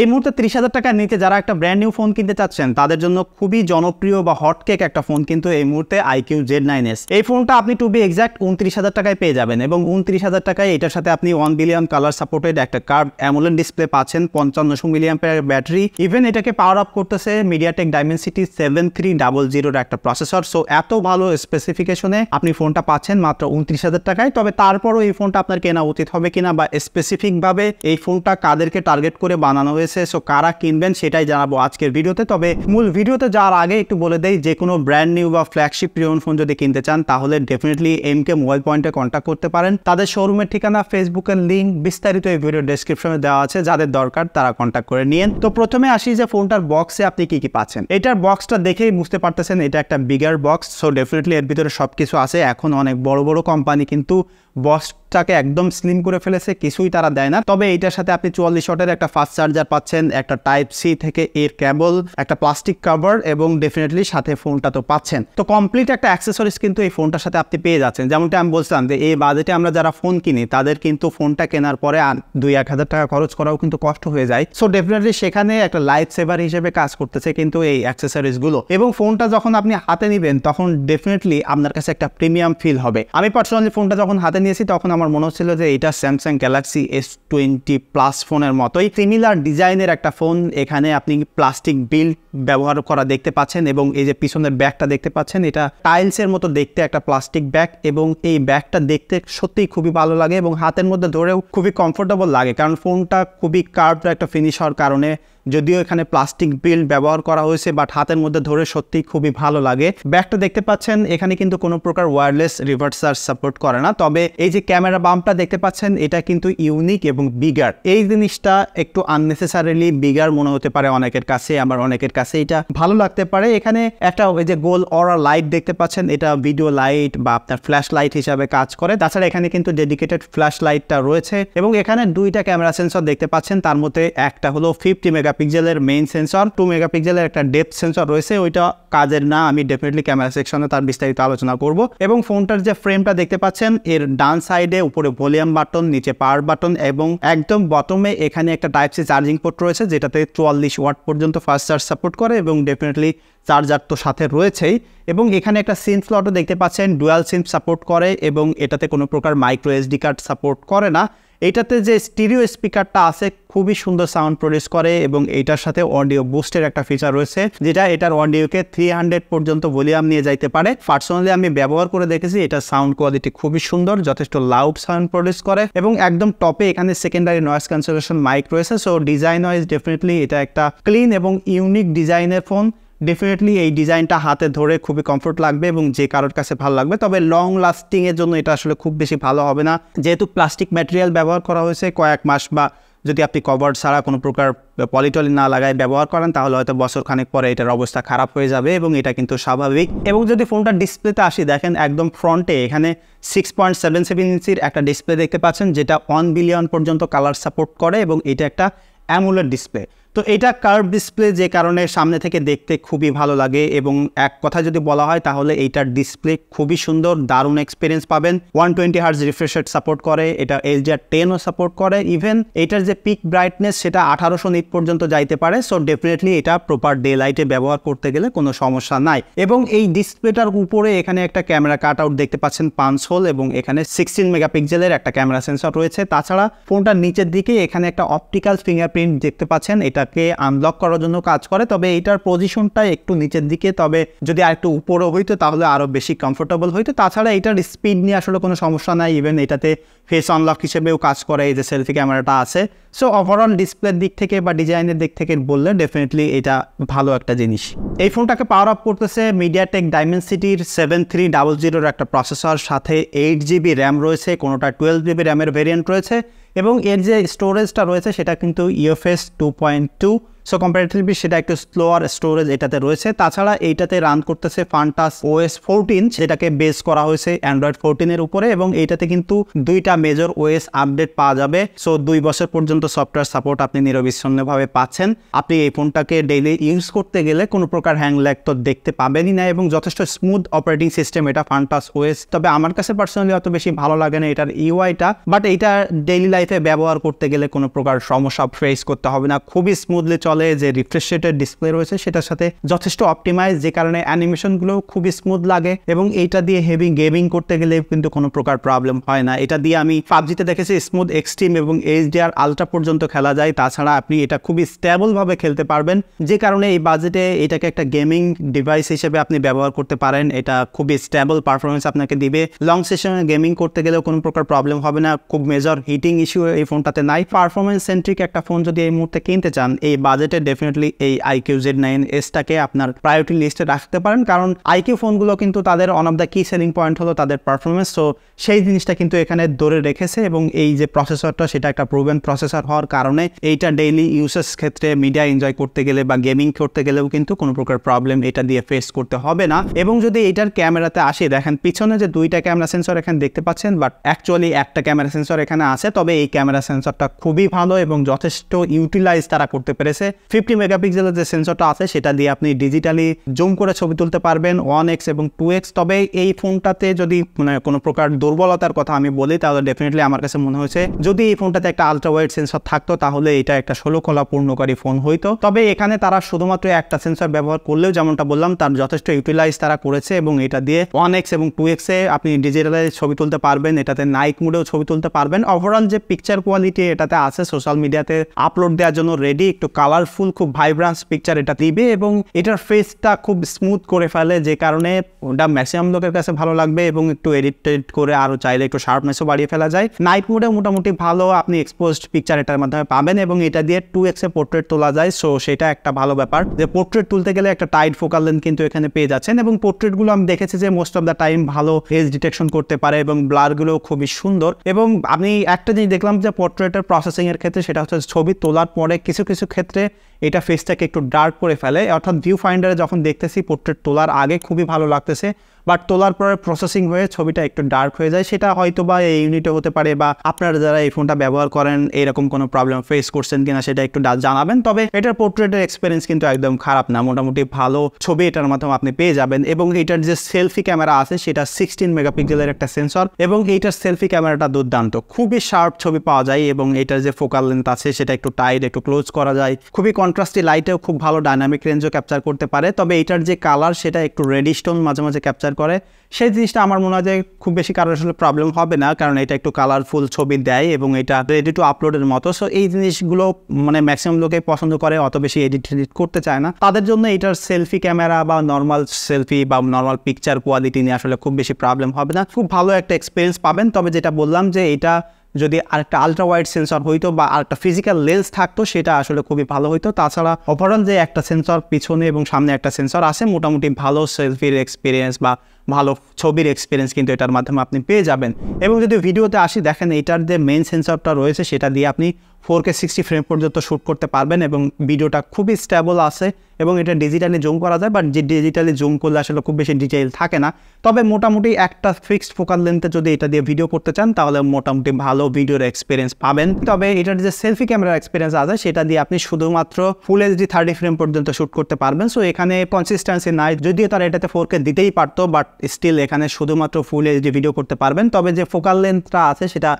এই মুহূর্তে ত্রিশ হাজার টাকার নিচে যারা একটা ব্র্যান্ড নিউ ফোন কিনতে চাচ্ছেন তাদের জন্য খুবই জনপ্রিয় বা হটকেক একটা ফোন কিন্তু এই মুহূর্তে আইকিউ জেড নাইন এস এই ফোনটা আপনি টু বি এক্সাক্ট উনত্রিশ হাজার টাকায় পেয়ে যাবেন এবং উনত্রিশ হাজার টাকায় এটার সাথে আপনি ওয়ান বিলিয়ন কালার সাপোর্টেড একটা কার্ভ অ্যামোলেন ডিসপ্লে পাচ্ছেন পঞ্চান্নশো মিলিয়াম্পের ব্যাটারি ইভেন এটাকে পাওয়ার আপ করতেছে MediaTek city seven three double জিরোর একটা প্রসেসর সো এত ভালো স্পেসিফিকেশনে আপনি ফোনটা পাচ্ছেন মাত্র উনত্রিশ হাজার টাকায় তবে তারপরও এই ফোনটা আপনার কেনা উচিত হবে কিনা বা স্পেসিফিকভাবে এই ফোনটা কাদেরকে টার্গেট করে বানানো হয়েছে রয়েছে সো কারা কিনবেন সেটাই জানাবো আজকের ভিডিওতে তবে মূল ভিডিওতে যাওয়ার আগে একটু বলে দেই যে কোনো ব্র্যান্ড নিউ বা ফ্ল্যাগশিপ প্রিয়ন ফোন যদি কিনতে চান তাহলে ডেফিনেটলি এম কে মোবাইল পয়েন্টে কন্ট্যাক্ট করতে পারেন তাদের শোরুমের ঠিকানা ফেসবুকের লিঙ্ক বিস্তারিত এই ভিডিও ডিসক্রিপশনে দেওয়া আছে যাদের দরকার তারা কন্ট্যাক্ট করে নিয়েন তো প্রথমে আসি যে ফোনটার বক্সে আপনি কি কি পাচ্ছেন এটার বক্সটা দেখেই বুঝতে পারতেছেন এটা একটা বিগার বক্স সো ডেফিনেটলি এর ভিতরে সব কিছু আছে এখন অনেক বড় বড় কোম্পানি কিন্তু বসটাকে একদম স্লিম করে ফেলেছে কিছুই তারা দেয় না তবে এইটার সাথে আপনি চুয়াল্লিশ শটের একটা ফাস্ট চার্জার পাচ্ছেন একটা টাইপ সি থেকে এর ক্যাবল একটা প্লাস্টিক কাভার এবং ডেফিনেটলি সাথে ফোনটা তো পাচ্ছেন তো কমপ্লিট একটা অ্যাক্সেসরিজ কিন্তু এই ফোনটার সাথে আপনি পেয়ে যাচ্ছেন যেমনটা আমি বলছিলাম যে এই বাজেটে আমরা যারা ফোন কিনি তাদের কিন্তু ফোনটা কেনার পরে আর দুই এক হাজার টাকা খরচ করাও কিন্তু কষ্ট হয়ে যায় সো ডেফিনেটলি সেখানে একটা লাইফ সেভার হিসেবে কাজ করতেছে কিন্তু এই অ্যাক্সেসরিজগুলো এবং ফোনটা যখন আপনি হাতে নেবেন তখন ডেফিনেটলি আপনার কাছে একটা প্রিমিয়াম ফিল হবে আমি পার্সোনালি ফোনটা যখন হাতে নিয়েছি তখন আমার মনে হচ্ছিল যে এটা Samsung Galaxy S twenty plus ফোনের মতোই সিমিলার ডিজাইনের একটা ফোন এখানে আপনি প্লাস্টিক বিল ব্যবহার করা দেখতে পাচ্ছেন এবং এই যে পিছনের ব্যাগটা দেখতে পাচ্ছেন এটা টাইলসের মতো দেখতে একটা প্লাস্টিক ব্যাগ এবং এই ব্যাগটা দেখতে সত্যিই খুবই ভালো লাগে এবং হাতের মধ্যে ধরেও খুবই কমফোর্টেবল লাগে কারণ ফোনটা খুবই কার্ভ একটা ফিনিশ হওয়ার কারণে যদিও এখানে প্লাস্টিক বিল্ড ব্যবহার করা হয়েছে বাট হাতের মধ্যে ধরে সত্যি খুবই ভালো লাগে ব্যাগটা দেখতে পাচ্ছেন এখানে কিন্তু কোনো প্রকার ওয়্যারলেস রিভার্সার সাপোর্ট করে না তবে এই যে ক্যামেরা বাম্পটা দেখতে পাচ্ছেন এটা কিন্তু ইউনিক এবং বিগার এই জিনিসটা একটু আননেসেসারিলি বিগার মনে হতে পারে অনেকের কাছে আমার অনেকের কাছে এটা ভালো লাগতে পারে এখানে একটা ওই যে গোল অরা লাইট দেখতে পাচ্ছেন এটা ভিডিও লাইট বা আপনার ফ্ল্যাশ লাইট হিসাবে কাজ করে তাছাড়া এখানে কিন্তু ডেডিকেটেড ফ্ল্যাশ লাইটটা রয়েছে এবং এখানে দুইটা ক্যামেরা সেন্সর দেখতে পাচ্ছেন তার মধ্যে একটা হলো ফিফটি মেগা মেগাপিক্সেলের মেইন সেন্সর টু মেগাপিক্সেলের একটা ডেপথ সেন্সর রয়েছে ওইটা কাজের না আমি ডেফিনেটলি ক্যামেরা সেকশনে তার বিস্তারিত আলোচনা করব এবং ফোনটার যে ফ্রেমটা দেখতে পাচ্ছেন এর ডান সাইডে উপরে ভলিউম বাটন নিচে পাওয়ার বাটন এবং একদম বটমে এখানে একটা টাইপ সি চার্জিং পোর্ট রয়েছে যেটাতে চুয়াল্লিশ ওয়াট পর্যন্ত ফাস্ট চার্জ সাপোর্ট করে এবং ডেফিনেটলি চার্জার তো সাথে রয়েছেই এবং এখানে একটা সিম স্লটও দেখতে পাচ্ছেন ডুয়াল সিম সাপোর্ট করে এবং এটাতে কোনো প্রকার মাইক্রো এসডি কার্ড সাপোর্ট করে না এইটাতে যে স্টিরিও স্পিকারটা আছে খুবই সুন্দর সাউন্ড প্রডিউস করে এবং এটার সাথে অডিও বুস্টের একটা ফিচার রয়েছে যেটা এটার অডিওকে থ্রি হান্ড্রেড পর্যন্ত ভলিউম নিয়ে যাইতে পারে পার্সোনালি আমি ব্যবহার করে দেখেছি এটার সাউন্ড কোয়ালিটি খুবই সুন্দর যথেষ্ট লাউড সাউন্ড প্রডিউস করে এবং একদম টপে এখানে সেকেন্ডারি নয়েস ক্যান্সেলেশন মাইক রয়েছে সো ডিজাইন ওয়াইজ ডেফিনেটলি এটা একটা ক্লিন এবং ইউনিক ডিজাইনের ফোন ডেফিনেটলি এই ডিজাইনটা হাতে ধরে খুবই কমফোর্ট লাগবে এবং যে কারোর কাছে ভালো লাগবে তবে লং লাস্টিংয়ের জন্য এটা আসলে খুব বেশি ভালো হবে না যেহেতু প্লাস্টিক ম্যাটেরিয়াল ব্যবহার করা হয়েছে কয়েক মাস বা যদি আপনি কভার ছাড়া কোনো প্রকার পলিটলি না লাগায় ব্যবহার করেন তাহলে হয়তো বছর খানেক পরে এটার অবস্থা খারাপ হয়ে যাবে এবং এটা কিন্তু স্বাভাবিক এবং যদি ফোনটা ডিসপ্লেতে আসি দেখেন একদম ফ্রন্টে এখানে সিক্স পয়েন্ট সেভেন সেভেন ইঞ্চির একটা ডিসপ্লে দেখতে পাচ্ছেন যেটা ওয়ান বিলিয়ন পর্যন্ত কালার সাপোর্ট করে এবং এটা একটা অ্যামুলার ডিসপ্লে তো এটা কার্ভ ডিসপ্লে যে কারণে সামনে থেকে দেখতে খুবই ভালো লাগে এবং এক কথা যদি বলা হয় তাহলে এইটার ডিসপ্লে খুবই সুন্দর দারুণ এক্সপিরিয়েন্স পাবেন one twenty hertz refresher support করে এটা এল এলজিআর টেনও সাপোর্ট করে ইভেন এটার যে পিক ব্রাইটনেস সেটা আঠারোশো নিট পর্যন্ত যাইতে পারে সো ডেফিনেটলি এটা প্রপার ডে লাইটে ব্যবহার করতে গেলে কোনো সমস্যা নাই এবং এই ডিসপ্লেটার উপরে এখানে একটা ক্যামেরা কাট আউট দেখতে পাচ্ছেন পাঁচ হোল এবং এখানে সিক্সটিন মেগাপিক্সেলের একটা ক্যামেরা সেন্সর রয়েছে তাছাড়া ফোনটার নিচের দিকে এখানে একটা অপটিক্যাল ফিঙ্গারপ্রিন্ট দেখতে পাচ্ছেন এটা এটাকে আনলক করার জন্য কাজ করে তবে এইটার পজিশনটা একটু নিচের দিকে তবে যদি আর একটু উপরে হইতো তাহলে আরও বেশি কমফোর্টেবল হইতো তাছাড়া এটার স্পিড নিয়ে আসলে কোনো সমস্যা নাই ইভেন এটাতে ফেস আনলক হিসেবেও কাজ করে এই যে সেলফি ক্যামেরাটা আছে সো ওভারঅল ডিসপ্লের দিক থেকে বা ডিজাইনের দিক থেকে বললে ডেফিনেটলি এটা ভালো একটা জিনিস এই ফোনটাকে পাওয়ার আপ করতেছে মিডিয়াটেক সিটির সেভেন থ্রি ডাবল জিরোর একটা প্রসেসর সাথে এইট জিবি র্যাম রয়েছে কোনোটা টুয়েলভ জিবি র্যামের ভেরিয়েন্ট রয়েছে এবং এর যে স্টোরেজটা রয়েছে সেটা কিন্তু UFS two point two so comparatively সেটা একটু স্লোয়ার স্টোরেজ এটাতে রয়েছে তাছাড়া এইটাতে রান করতেছে ফান্টাস ওএস ফোরটিন যেটাকে বেস করা হয়েছে অ্যান্ড্রয়েড ফোরটিনের উপরে এবং এইটাতে কিন্তু দুইটা মেজর ওএস আপডেট পাওয়া যাবে সো দুই বছর পর্যন্ত সফটওয়্যার সাপোর্ট আপনি নিরবিচ্ছন্নভাবে পাচ্ছেন আপনি এই ফোনটাকে ডেইলি ইউজ করতে গেলে কোনো প্রকার হ্যাং ল্যাগ তো দেখতে পাবেনই না এবং যথেষ্ট স্মুথ অপারেটিং সিস্টেম এটা ফান্টাস ওয়েস তবে আমার কাছে পার্সোনালি অত বেশি ভালো লাগে না এটার ইউআইটা বাট এইটা ডেইলি লাইফে ব্যবহার করতে গেলে কোনো প্রকার সমস্যা ফেস করতে হবে না খুবই স্মুথলি চলে ফলে যে রিফ্রেশ রেটের ডিসপ্লে রয়েছে সেটার সাথে যথেষ্ট অপটিমাইজ যে কারণে অ্যানিমেশনগুলো খুবই স্মুথ লাগে এবং এইটা দিয়ে হেভি গেমিং করতে গেলে কিন্তু কোনো প্রকার প্রবলেম হয় না এটা দিয়ে আমি পাবজিতে দেখেছি স্মুথ এক্সট্রিম এবং এইচডিআর আলট্রা পর্যন্ত খেলা যায় তাছাড়া আপনি এটা খুবই স্ট্যাবলভাবে খেলতে পারবেন যে কারণে এই বাজেটে এটাকে একটা গেমিং ডিভাইস হিসেবে আপনি ব্যবহার করতে পারেন এটা খুবই স্ট্যাবল পারফরমেন্স আপনাকে দিবে লং সেশনে গেমিং করতে গেলেও কোনো প্রকার প্রবলেম হবে না খুব মেজর হিটিং ইস্যু এই ফোনটাতে নাই পারফরমেন্স সেন্ট্রিক একটা ফোন যদি এই মুহূর্তে কিনতে চান এই বাজেট বাজেটে ডেফিনেটলি এই আইকিউ জেড নাইন এসটাকে আপনার প্রায়োরিটি লিস্টে রাখতে পারেন কারণ আইকিউ ফোনগুলো কিন্তু তাদের one of the key selling point হলো তাদের পারফরমেন্স তো সেই জিনিসটা কিন্তু এখানে ধরে রেখেছে এবং এই যে প্রসেসরটা সেটা একটা প্রোভেন প্রসেসর হওয়ার কারণে এইটা ডেইলি ইউসেস ক্ষেত্রে মিডিয়া এনজয় করতে গেলে বা গেমিং করতে গেলেও কিন্তু কোনো প্রকার প্রবলেম এটা দিয়ে ফেস করতে হবে না এবং যদি এটার ক্যামেরাতে আসে দেখেন পিছনে যে দুইটা ক্যামেরা সেন্সর এখানে দেখতে পাচ্ছেন বাট অ্যাকচুয়ালি একটা ক্যামেরা সেন্সর এখানে আছে তবে এই ক্যামেরা সেন্সরটা খুবই ভালো এবং যথেষ্ট ইউটিলাইজ তারা করতে পেরেছে ফিফটি মেগাপিক্সেলের যে সেন্সরটা আছে সেটা দিয়ে আপনি ডিজিটালি জুম করে ছবি তুলতে পারবেন ওয়ান এক্স এবং টু এক্স তবে এই ফোনটাতে যদি মানে কোনো প্রকার দুর্বলতার কথা আমি বলি তাহলে ডেফিনেটলি আমার কাছে মনে হয়েছে যদি এই ফোনটাতে একটা আলট্রা ওয়াইড সেন্সর থাকতো তাহলে এটা একটা ষোলো কলা পূর্ণকারী ফোন হইতো তবে এখানে তারা শুধুমাত্র একটা সেন্সর ব্যবহার করলেও যেমনটা বললাম তার যথেষ্ট ইউটিলাইজ তারা করেছে এবং এটা দিয়ে ওয়ান এক্স এবং টু এক্সে আপনি ডিজিটালে ছবি তুলতে পারবেন এটাতে নাইক মুডেও ছবি তুলতে পারবেন ওভারঅল যে পিকচার কোয়ালিটি এটাতে আছে সোশ্যাল মিডিয়াতে আপলোড দেওয়ার জন্য রেডি একটু কালার কালারফুল খুব ভাইব্রান্স পিকচার এটা দিবে এবং এটার ফেসটা খুব স্মুথ করে ফেলে যে কারণে ওটা ম্যাক্সিমাম লোকের কাছে ভালো লাগবে এবং একটু এডিটেড করে আরও চাইলে একটু শার্পনেসও বাড়িয়ে ফেলা যায় নাইট মোডে মোটামুটি ভালো আপনি এক্সপোজড পিকচার এটার মাধ্যমে পাবেন এবং এটা দিয়ে টু এক্সে পোর্ট্রেট তোলা যায় সো সেটা একটা ভালো ব্যাপার যে পোর্ট্রেট তুলতে গেলে একটা টাইট ফোকাল লেন কিন্তু এখানে পেয়ে যাচ্ছেন এবং পোর্ট্রেটগুলো আমি দেখেছি যে মোস্ট অফ দ্য টাইম ভালো ফেস ডিটেকশন করতে পারে এবং ব্লারগুলো খুবই সুন্দর এবং আমি একটা জিনিস দেখলাম যে পোর্ট্রেটের প্রসেসিংয়ের ক্ষেত্রে সেটা হচ্ছে ছবি তোলার পরে কিছু কিছু ক্ষেত্রে এটা ফেসটাকে একটু ডার্ক করে ফেলে অর্থাৎ ভিউ ফাইন্ডারে যখন দেখতেছি পোর্ট্রেট তোলার আগে খুবই ভালো লাগতেছে বাট তোলার পরে প্রসেসিং হয়ে ছবিটা একটু ডার্ক হয়ে যায় সেটা হয়তো বা এই ইউনিটে হতে পারে বা আপনারা যারা এই ফোনটা ব্যবহার করেন এরকম কোনো প্রবলেম ফেস করছেন কিনা সেটা একটু জানাবেন তবে এটার পোর্ট্রেটের এক্সপিরিয়েন্স কিন্তু একদম খারাপ না মোটামুটি ভালো ছবি এটার মাধ্যমে আপনি পেয়ে যাবেন এবং এটার যে সেলফি ক্যামেরা আছে সেটা সিক্সটিন মেগাপিক্সেলের একটা সেন্সর এবং এইটার সেলফি ক্যামেরাটা দুর্দান্ত খুবই শার্প ছবি পাওয়া যায় এবং এটার যে ফোকাল লেন্থ আছে সেটা একটু টাইট একটু ক্লোজ করা যায় খুবই কন্ট্রাস্টি লাইটেও খুব ভালো ডাইনামিক রেঞ্জও ক্যাপচার করতে পারে তবে এটার যে কালার সেটা একটু রেডিস্টোন মাঝে মাঝে ক্যাপচার করে সেই জিনিসটা আমার মনে হয় যে খুব বেশি কারোর আসলে প্রবলেম হবে না কারণ এটা একটু কালারফুল ছবি দেয় এবং এটা রেডি টু আপলোডের মতো সো এই জিনিসগুলো মানে ম্যাক্সিমাম লোকে পছন্দ করে অত বেশি এডিট এডিট করতে চায় না তাদের জন্য এটার সেলফি ক্যামেরা বা নর্মাল সেলফি বা নর্মাল পিকচার কোয়ালিটি নিয়ে আসলে খুব বেশি প্রবলেম হবে না খুব ভালো একটা এক্সপিরিয়েন্স পাবেন তবে যেটা বললাম যে এটা যদি আরেকটা আলট্রা ওয়াইড সেন্সর হইতো বা আরেকটা ফিজিক্যাল লেন্স থাকতো সেটা আসলে খুবই ভালো হইতো তাছাড়া ওভারঅল যে একটা সেন্সর পিছনে এবং সামনে একটা সেন্সর আছে মোটামুটি ভালো সেলফির এক্সপিরিয়েন্স বা ভালো ছবির এক্সপিরিয়েন্স কিন্তু এটার মাধ্যমে আপনি পেয়ে যাবেন এবং যদি ভিডিওতে আসি দেখেন এটার যে মেন সেন্সরটা রয়েছে সেটা দিয়ে আপনি ফোর কে সিক্সটি ফ্রেম পর্যন্ত শ্যুট করতে পারবেন এবং ভিডিওটা খুবই স্টেবল আছে এবং এটা ডিজিটালি জুম করা যায় বাট যে ডিজিটালি জুম করলে আসলে খুব বেশি ডিটেল থাকে না তবে মোটামুটি একটা ফিক্সড ফোকাল লেন্থে যদি এটা দিয়ে ভিডিও করতে চান তাহলে মোটামুটি ভালো ভিডিওর এক্সপিরিয়েন্স পাবেন তবে এটার যে সেলফি ক্যামেরার এক্সপিরিয়েন্স আছে সেটা দিয়ে আপনি শুধুমাত্র ফুল এইচডি থার্টি ফ্রেম পর্যন্ত শ্যুট করতে পারবেন সো এখানে কনসিস্টেন্সি নাই যদিও তারা এটাতে ফোর কে দিতেই পারতো বাট স্টিল এখানে শুধুমাত্র ফুল এইচডি ভিডিও করতে পারবেন তবে যে ফোকাল লেন্থটা আছে সেটা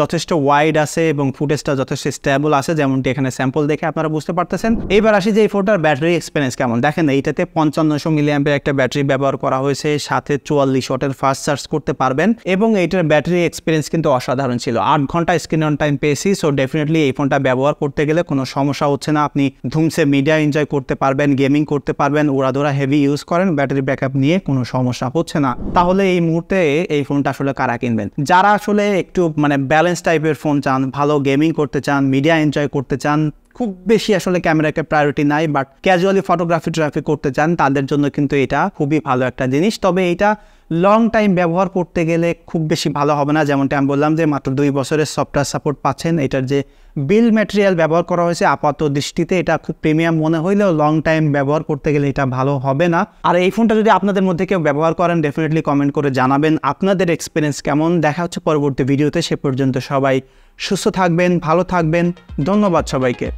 যথেষ্ট ওয়াইড আছে এবং ফুটেজটা যথেষ্ট স্ট্যাবল আছে যেমনটি এখানে স্যাম্পল দেখে আপনারা বুঝতে পারতেছেন এবার আসি যে এই ফোনটার ব্যাটারি এক্সপিরিয়েন্স কেমন দেখেন এইটাতে পঞ্চান্নশো মিলিয়াম্পের একটা ব্যাটারি ব্যবহার করা হয়েছে সাথে চুয়াল্লিশ ওয়াটের ফাস্ট চার্জ করতে পারবেন এবং এইটার ব্যাটারি এক্সপিরিয়েন্স কিন্তু অসাধারণ ছিল আট ঘন্টা স্ক্রিন অন টাইম পেয়েছি সো ডেফিনেটলি এই ফোনটা ব্যবহার করতে গেলে কোনো সমস্যা হচ্ছে না আপনি ধুমসে মিডিয়া এনজয় করতে পারবেন গেমিং করতে পারবেন ওড়াধোড়া হেভি ইউজ করেন ব্যাটারি ব্যাকআপ নিয়ে কোনো সমস্যা হচ্ছে না তাহলে এই মুহূর্তে এই ফোনটা আসলে কারা কিনবেন যারা আসলে একটু মানে ব্যালেন্স টাইপের ফোন চান ভালো গেমিং করতে চান মিডিয়া এনজয় করতে চান খুব বেশি আসলে ক্যামেরাকে প্রায়োরিটি নাই বাট ক্যাজুয়ালি ফটোগ্রাফি ট্রাফি করতে চান তাদের জন্য কিন্তু এটা খুবই ভালো একটা জিনিস তবে এটা লং টাইম ব্যবহার করতে গেলে খুব বেশি ভালো হবে না যেমনটা আমি বললাম যে মাত্র দুই বছরের সফটওয়্যার সাপোর্ট পাচ্ছেন এটার যে বিল ম্যাটেরিয়াল ব্যবহার করা হয়েছে আপাত দৃষ্টিতে এটা খুব প্রিমিয়াম মনে হইলেও লং টাইম ব্যবহার করতে গেলে এটা ভালো হবে না আর এই ফোনটা যদি আপনাদের মধ্যে কেউ ব্যবহার করেন ডেফিনেটলি কমেন্ট করে জানাবেন আপনাদের এক্সপিরিয়েন্স কেমন দেখা হচ্ছে পরবর্তী ভিডিওতে সে পর্যন্ত সবাই সুস্থ থাকবেন ভালো থাকবেন ধন্যবাদ সবাইকে